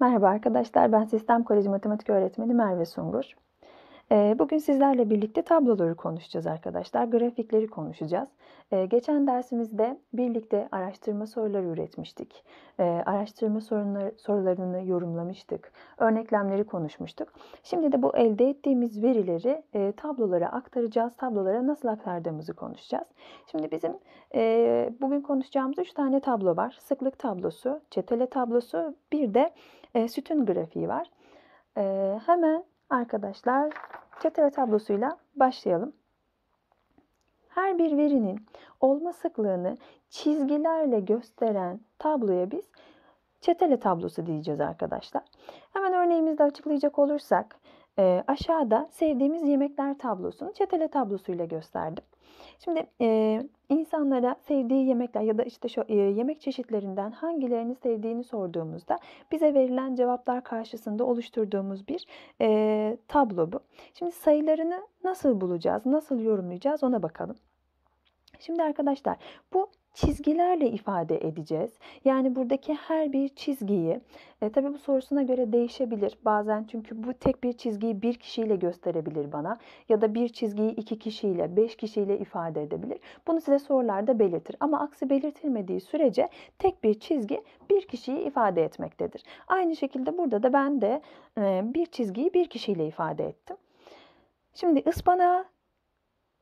Merhaba arkadaşlar, ben Sistem Koleji Matematik Öğretmeni Merve Sungur. Bugün sizlerle birlikte tabloları konuşacağız arkadaşlar. Grafikleri konuşacağız. Geçen dersimizde birlikte araştırma soruları üretmiştik. Araştırma sorularını yorumlamıştık. Örneklemleri konuşmuştuk. Şimdi de bu elde ettiğimiz verileri tablolara aktaracağız. Tablolara nasıl aktardığımızı konuşacağız. Şimdi bizim bugün konuşacağımız 3 tane tablo var. Sıklık tablosu, çetele tablosu, bir de sütün grafiği var. Hemen arkadaşlar Çetele tablosuyla başlayalım. Her bir verinin olma sıklığını çizgilerle gösteren tabloya biz çetele tablosu diyeceğiz arkadaşlar. Hemen örneğimizde açıklayacak olursak e, aşağıda sevdiğimiz yemekler tablosunu çetele tablosuyla gösterdim. Şimdi e, insanlara sevdiği yemekler ya da işte şu, e, yemek çeşitlerinden hangilerini sevdiğini sorduğumuzda bize verilen cevaplar karşısında oluşturduğumuz bir e, tablo bu. Şimdi sayılarını nasıl bulacağız, nasıl yorumlayacağız ona bakalım. Şimdi arkadaşlar bu çizgilerle ifade edeceğiz. Yani buradaki her bir çizgiyi e, tabii bu sorusuna göre değişebilir. Bazen çünkü bu tek bir çizgiyi bir kişiyle gösterebilir bana ya da bir çizgiyi iki kişiyle, beş kişiyle ifade edebilir. Bunu size sorularda belirtir. Ama aksi belirtilmediği sürece tek bir çizgi bir kişiyi ifade etmektedir. Aynı şekilde burada da ben de e, bir çizgiyi bir kişiyle ifade ettim. Şimdi ıspanağı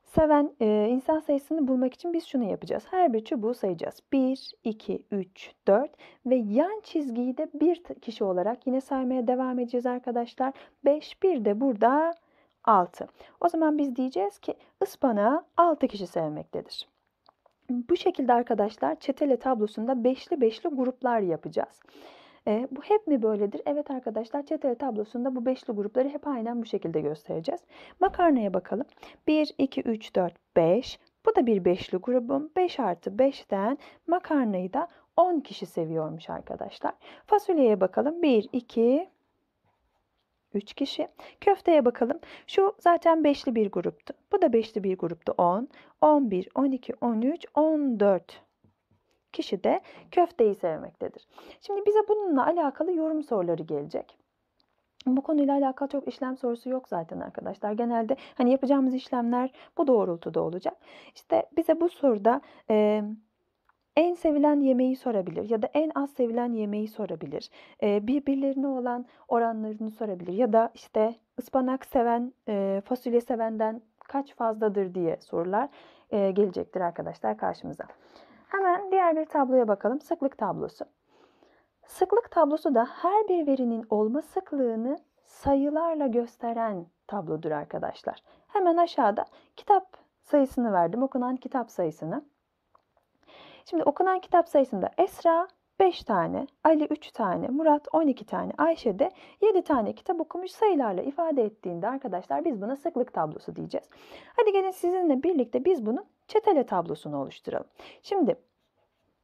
seven e, insan sayısını bulmak için biz şunu yapacağız. Her bir çubuğu sayacağız. 1, 2, 3, 4 ve yan çizgiyi de bir kişi olarak yine saymaya devam edeceğiz arkadaşlar. 5, bir de burada 6. O zaman biz diyeceğiz ki ıspanağı 6 kişi sevmektedir. Bu şekilde arkadaşlar çetele tablosunda beşli beşli gruplar yapacağız. E, bu hep mi böyledir? Evet arkadaşlar çeteli tablosunda bu beşli grupları hep aynen bu şekilde göstereceğiz. Makarnaya bakalım. 1, 2, 3, 4, 5. Bu da bir beşli grubum. 5 artı 5'ten makarnayı da 10 kişi seviyormuş arkadaşlar. Fasulyeye bakalım. 1, 2, 3 kişi. Köfteye bakalım. Şu zaten beşli bir gruptu. Bu da beşli bir gruptu 10. 11, 12, 13, 14 kişi de köfteyi sevmektedir. Şimdi bize bununla alakalı yorum soruları gelecek. Bu konuyla alakalı çok işlem sorusu yok zaten arkadaşlar. Genelde hani yapacağımız işlemler bu doğrultuda olacak. İşte bize bu soruda e, en sevilen yemeği sorabilir ya da en az sevilen yemeği sorabilir. E, birbirlerine olan oranlarını sorabilir ya da işte ıspanak seven, e, fasulye sevenden kaç fazladır diye sorular e, gelecektir arkadaşlar karşımıza. Hemen diğer bir tabloya bakalım. Sıklık tablosu. Sıklık tablosu da her bir verinin olma sıklığını sayılarla gösteren tablodur arkadaşlar. Hemen aşağıda kitap sayısını verdim. Okunan kitap sayısını. Şimdi okunan kitap sayısında Esra 5 tane, Ali 3 tane, Murat 12 tane, Ayşe de 7 tane kitap okumuş sayılarla ifade ettiğinde arkadaşlar biz buna sıklık tablosu diyeceğiz. Hadi gelin sizinle birlikte biz bunun çetele tablosunu oluşturalım. Şimdi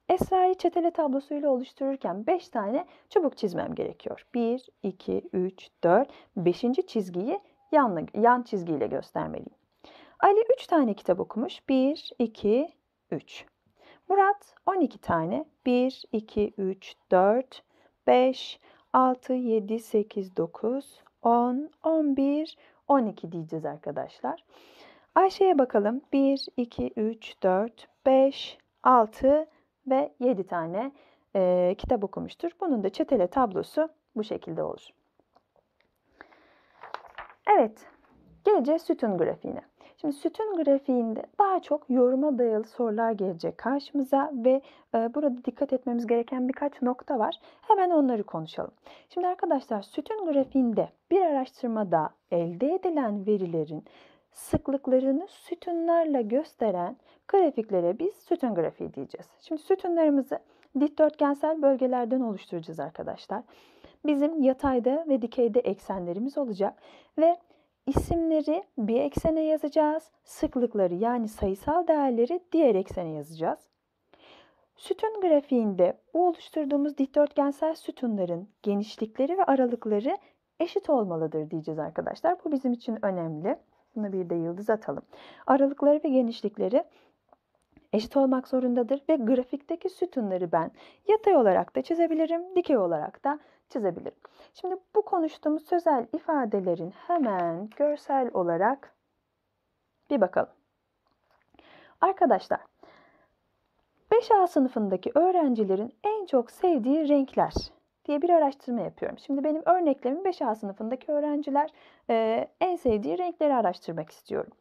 Esra'yı çetele tablosuyla oluştururken 5 tane çubuk çizmem gerekiyor. 1, 2, 3, 4, 5. çizgiyi yanla, yan çizgiyle göstermeliyim. Ali 3 tane kitap okumuş. 1, 2, 3. Murat 12 tane. 1, 2, 3, 4, 5, 6, 7, 8, 9, 10, 11, 12 diyeceğiz arkadaşlar. Ayşe'ye bakalım. 1, 2, 3, 4, 5, 6 ve 7 tane e, kitap okumuştur. Bunun da çetele tablosu bu şekilde olur. Evet, geleceğiz sütun grafiğine. Şimdi sütun grafiğinde daha çok yoruma dayalı sorular gelecek karşımıza ve e, burada dikkat etmemiz gereken birkaç nokta var. Hemen onları konuşalım. Şimdi arkadaşlar sütun grafiğinde bir araştırmada elde edilen verilerin sıklıklarını sütunlarla gösteren grafiklere biz sütun grafiği diyeceğiz. Şimdi sütunlarımızı dikdörtgensel bölgelerden oluşturacağız arkadaşlar. Bizim yatayda ve dikeyde eksenlerimiz olacak ve isimleri bir eksene yazacağız. Sıklıkları yani sayısal değerleri diğer eksene yazacağız. Sütun grafiğinde bu oluşturduğumuz dikdörtgensel sütunların genişlikleri ve aralıkları eşit olmalıdır diyeceğiz arkadaşlar. Bu bizim için önemli. Buna bir de yıldız atalım. Aralıkları ve genişlikleri eşit olmak zorundadır ve grafikteki sütunları ben yatay olarak da çizebilirim, dikey olarak da çizebilirim. Şimdi bu konuştuğumuz sözel ifadelerin hemen görsel olarak bir bakalım. Arkadaşlar 5A sınıfındaki öğrencilerin en çok sevdiği renkler diye bir araştırma yapıyorum. Şimdi benim örneklemin 5A sınıfındaki öğrenciler e, en sevdiği renkleri araştırmak istiyorum.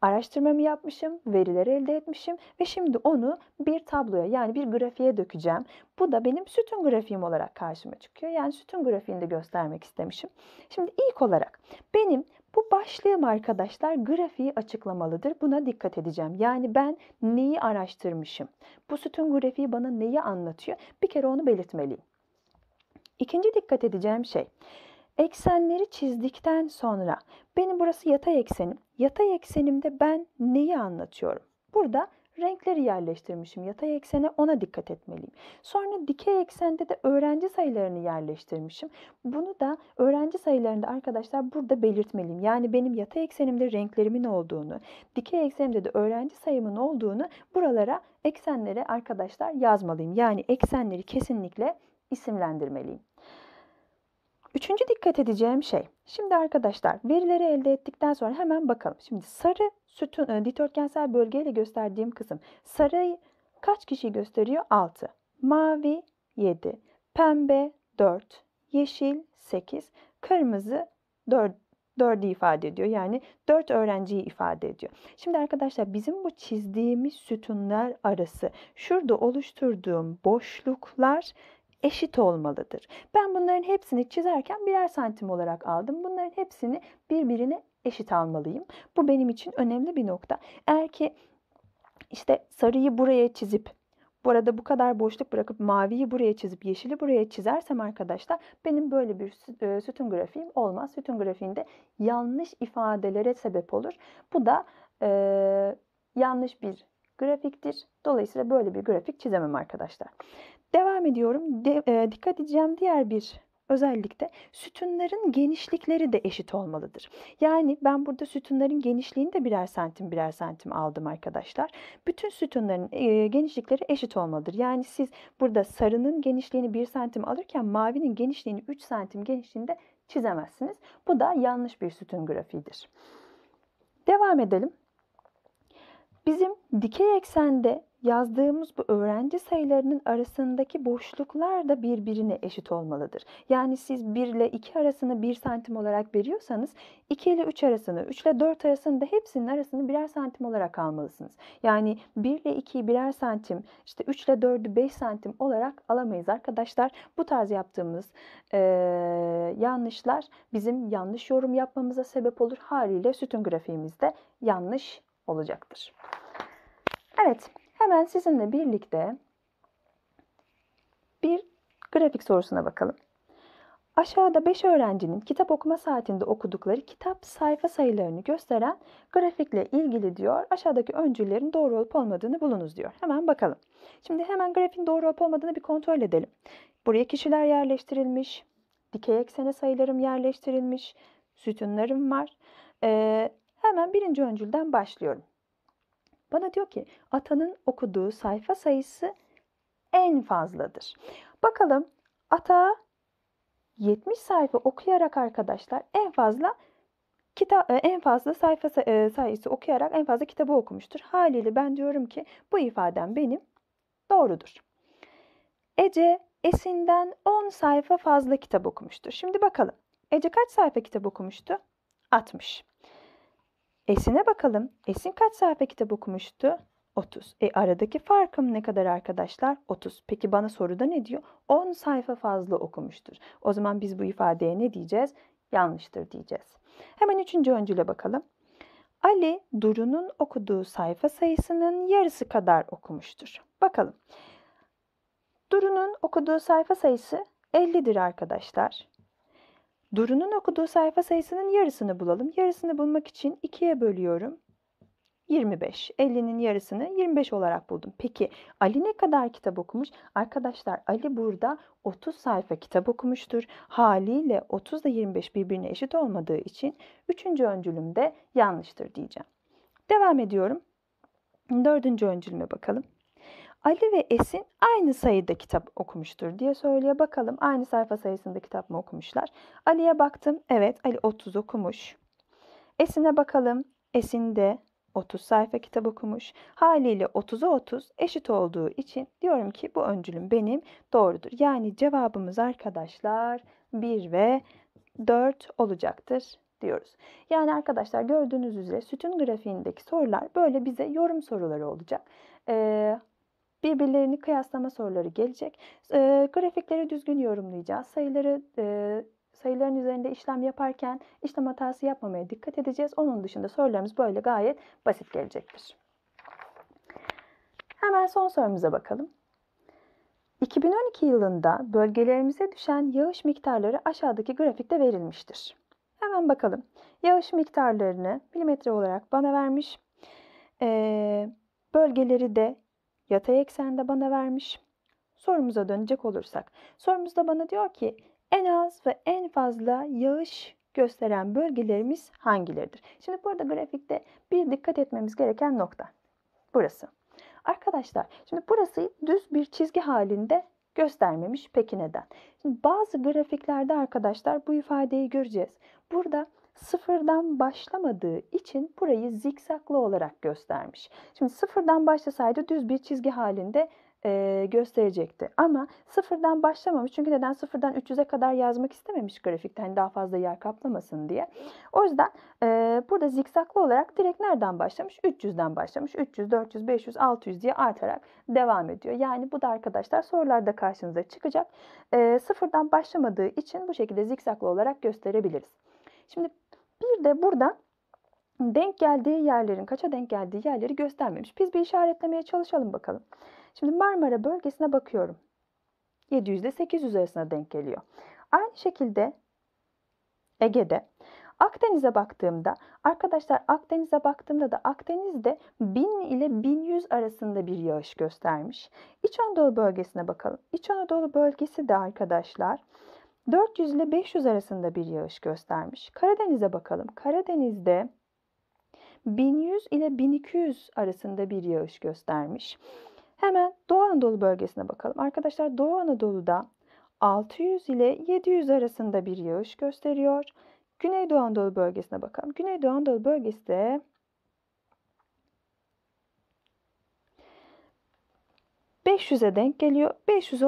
Araştırmamı yapmışım, verileri elde etmişim ve şimdi onu bir tabloya yani bir grafiğe dökeceğim. Bu da benim sütun grafiğim olarak karşıma çıkıyor. Yani sütun grafiğini de göstermek istemişim. Şimdi ilk olarak benim bu başlığım arkadaşlar grafiği açıklamalıdır. Buna dikkat edeceğim. Yani ben neyi araştırmışım? Bu sütun grafiği bana neyi anlatıyor? Bir kere onu belirtmeliyim. İkinci dikkat edeceğim şey. Eksenleri çizdikten sonra benim burası yatay eksenim. Yatay eksenimde ben neyi anlatıyorum? Burada renkleri yerleştirmişim. Yatay eksene ona dikkat etmeliyim. Sonra dikey eksende de öğrenci sayılarını yerleştirmişim. Bunu da öğrenci sayılarında arkadaşlar burada belirtmeliyim. Yani benim yatay eksenimde renklerimin olduğunu, dikey eksenimde de öğrenci sayımın olduğunu buralara eksenlere arkadaşlar yazmalıyım. Yani eksenleri kesinlikle isimlendirmeliyim. Üçüncü dikkat edeceğim şey. Şimdi arkadaşlar verileri elde ettikten sonra hemen bakalım. Şimdi sarı sütun, e, dikdörtgensel bölgeyle gösterdiğim kısım. Sarı kaç kişi gösteriyor? 6. Mavi 7. Pembe 4. Yeşil 8. Kırmızı 4, 4'ü ifade ediyor. Yani 4 öğrenciyi ifade ediyor. Şimdi arkadaşlar bizim bu çizdiğimiz sütunlar arası şurada oluşturduğum boşluklar eşit olmalıdır. Ben bunların hepsini çizerken birer santim olarak aldım. Bunların hepsini birbirine eşit almalıyım. Bu benim için önemli bir nokta. Eğer ki işte sarıyı buraya çizip Burada bu kadar boşluk bırakıp maviyi buraya çizip yeşili buraya çizersem arkadaşlar benim böyle bir e, sütun grafiğim olmaz. Sütun grafiğinde yanlış ifadelere sebep olur. Bu da e, yanlış bir grafiktir. Dolayısıyla böyle bir grafik çizemem arkadaşlar. Devam ediyorum. De, e, dikkat edeceğim diğer bir özellikle sütunların genişlikleri de eşit olmalıdır. Yani ben burada sütunların genişliğini de birer santim birer santim aldım arkadaşlar. Bütün sütunların e, genişlikleri eşit olmalıdır. Yani siz burada sarının genişliğini bir santim alırken mavinin genişliğini 3 santim genişliğinde çizemezsiniz. Bu da yanlış bir sütun grafiğidir. Devam edelim. Bizim dikey eksende yazdığımız bu öğrenci sayılarının arasındaki boşluklar da birbirine eşit olmalıdır. Yani siz 1 ile 2 arasını 1 santim olarak veriyorsanız 2 ile 3 arasını, 3 ile 4 arasını da hepsinin arasını birer santim olarak almalısınız. Yani 1 ile 2'yi birer santim, işte 3 ile 4'ü 5 santim olarak alamayız arkadaşlar. Bu tarz yaptığımız e, yanlışlar bizim yanlış yorum yapmamıza sebep olur. Haliyle sütun grafiğimizde yanlış olacaktır. Evet, Hemen sizinle birlikte bir grafik sorusuna bakalım. Aşağıda 5 öğrencinin kitap okuma saatinde okudukları kitap sayfa sayılarını gösteren grafikle ilgili diyor. Aşağıdaki öncüllerin doğru olup olmadığını bulunuz diyor. Hemen bakalım. Şimdi hemen grafiğin doğru olup olmadığını bir kontrol edelim. Buraya kişiler yerleştirilmiş. Dikey eksene sayılarım yerleştirilmiş. Sütunlarım var. Ee, hemen birinci öncülden başlıyorum. Bana diyor ki Ata'nın okuduğu sayfa sayısı en fazladır. Bakalım Ata 70 sayfa okuyarak arkadaşlar en fazla kitap e, en fazla sayfa e, sayısı okuyarak en fazla kitabı okumuştur. Haliyle ben diyorum ki bu ifadem benim doğrudur. Ece Esin'den 10 sayfa fazla kitap okumuştur. Şimdi bakalım. Ece kaç sayfa kitap okumuştu? 60. Esin'e bakalım. Esin kaç sayfa kitap okumuştu? 30. E aradaki farkım ne kadar arkadaşlar? 30. Peki bana soruda ne diyor? 10 sayfa fazla okumuştur. O zaman biz bu ifadeye ne diyeceğiz? Yanlıştır diyeceğiz. Hemen üçüncü öncüle bakalım. Ali Duru'nun okuduğu sayfa sayısının yarısı kadar okumuştur. Bakalım. Duru'nun okuduğu sayfa sayısı 50'dir arkadaşlar. Duru'nun okuduğu sayfa sayısının yarısını bulalım. Yarısını bulmak için 2'ye bölüyorum. 25. 50'nin yarısını 25 olarak buldum. Peki Ali ne kadar kitap okumuş? Arkadaşlar Ali burada 30 sayfa kitap okumuştur. Haliyle 30 ile 25 birbirine eşit olmadığı için 3. öncülümde yanlıştır diyeceğim. Devam ediyorum. 4. öncülüme bakalım. Ali ve Esin aynı sayıda kitap okumuştur diye söylüyor. Bakalım aynı sayfa sayısında kitap mı okumuşlar? Ali'ye baktım. Evet Ali 30 okumuş. Esin'e bakalım. Esin de 30 sayfa kitap okumuş. Haliyle 30'a 30 eşit olduğu için diyorum ki bu öncülüm benim doğrudur. Yani cevabımız arkadaşlar 1 ve 4 olacaktır diyoruz. Yani arkadaşlar gördüğünüz üzere sütun grafiğindeki sorular böyle bize yorum soruları olacak. Ee, birbirlerini kıyaslama soruları gelecek. E, grafikleri düzgün yorumlayacağız. Sayıları e, sayıların üzerinde işlem yaparken işlem hatası yapmamaya dikkat edeceğiz. Onun dışında sorularımız böyle gayet basit gelecektir. Hemen son sorumuza bakalım. 2012 yılında bölgelerimize düşen yağış miktarları aşağıdaki grafikte verilmiştir. Hemen bakalım. Yağış miktarlarını milimetre olarak bana vermiş. Ee, bölgeleri de yatay eksende bana vermiş. Sorumuza dönecek olursak, sorumuzda bana diyor ki en az ve en fazla yağış gösteren bölgelerimiz hangileridir? Şimdi burada grafikte bir dikkat etmemiz gereken nokta burası. Arkadaşlar şimdi burası düz bir çizgi halinde göstermemiş. Peki neden? Şimdi bazı grafiklerde arkadaşlar bu ifadeyi göreceğiz. Burada sıfırdan başlamadığı için burayı zikzaklı olarak göstermiş. Şimdi sıfırdan başlasaydı düz bir çizgi halinde e, gösterecekti. Ama sıfırdan başlamamış. Çünkü neden sıfırdan 300'e kadar yazmak istememiş grafikte. Hani daha fazla yer kaplamasın diye. O yüzden e, burada zikzaklı olarak direkt nereden başlamış? 300'den başlamış. 300, 400, 500, 600 diye artarak devam ediyor. Yani bu da arkadaşlar sorularda karşınıza çıkacak. E, sıfırdan başlamadığı için bu şekilde zikzaklı olarak gösterebiliriz. Şimdi bir de burada denk geldiği yerlerin, kaça denk geldiği yerleri göstermemiş. Biz bir işaretlemeye çalışalım bakalım. Şimdi Marmara bölgesine bakıyorum. 700 ile 800 arasına denk geliyor. Aynı şekilde Ege'de Akdeniz'e baktığımda arkadaşlar Akdeniz'e baktığımda da Akdeniz'de 1000 ile 1100 arasında bir yağış göstermiş. İç Anadolu bölgesine bakalım. İç Anadolu bölgesi de arkadaşlar 400 ile 500 arasında bir yağış göstermiş. Karadeniz'e bakalım. Karadeniz'de 1100 ile 1200 arasında bir yağış göstermiş. Hemen Doğu Anadolu bölgesine bakalım. Arkadaşlar Doğu Anadolu'da 600 ile 700 arasında bir yağış gösteriyor. Güneydoğu Anadolu bölgesine bakalım. Güneydoğu Anadolu bölgesi de 500'e denk geliyor. 500,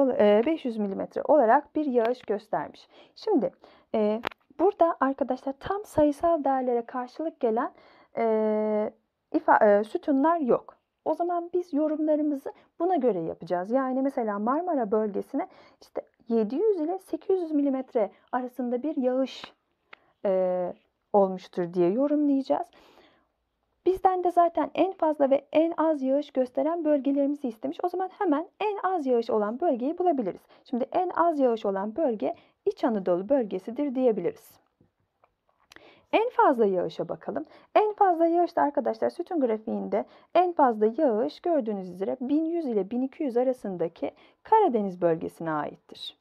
500 e, milimetre olarak bir yağış göstermiş. Şimdi e, burada arkadaşlar tam sayısal değerlere karşılık gelen e, ifa, e, sütunlar yok. O zaman biz yorumlarımızı buna göre yapacağız. Yani mesela Marmara bölgesine işte 700 ile 800 mm arasında bir yağış e, olmuştur diye yorumlayacağız. Bizden de zaten en fazla ve en az yağış gösteren bölgelerimizi istemiş. O zaman hemen en az yağış olan bölgeyi bulabiliriz. Şimdi en az yağış olan bölge İç Anadolu bölgesidir diyebiliriz. En fazla yağışa bakalım. En fazla yağış da arkadaşlar sütun grafiğinde en fazla yağış gördüğünüz üzere 1100 ile 1200 arasındaki Karadeniz bölgesine aittir.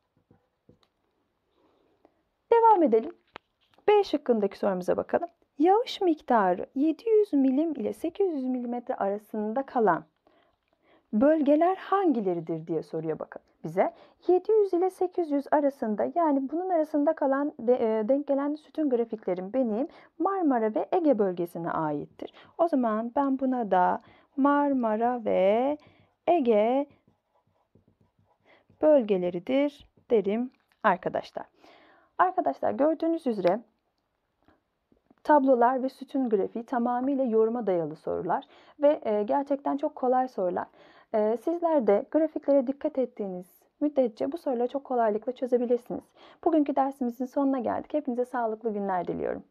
Devam edelim. B şıkkındaki sorumuza bakalım. Yağış miktarı 700 milim ile 800 milimetre arasında kalan bölgeler hangileridir diye soruyor bakın bize. 700 ile 800 arasında yani bunun arasında kalan de, e, denk gelen sütun grafiklerim benim Marmara ve Ege bölgesine aittir. O zaman ben buna da Marmara ve Ege bölgeleridir derim arkadaşlar. Arkadaşlar gördüğünüz üzere Tablolar ve sütun grafiği tamamıyla yoruma dayalı sorular ve e, gerçekten çok kolay sorular. E, sizler de grafiklere dikkat ettiğiniz müddetçe bu soruları çok kolaylıkla çözebilirsiniz. Bugünkü dersimizin sonuna geldik. Hepinize sağlıklı günler diliyorum.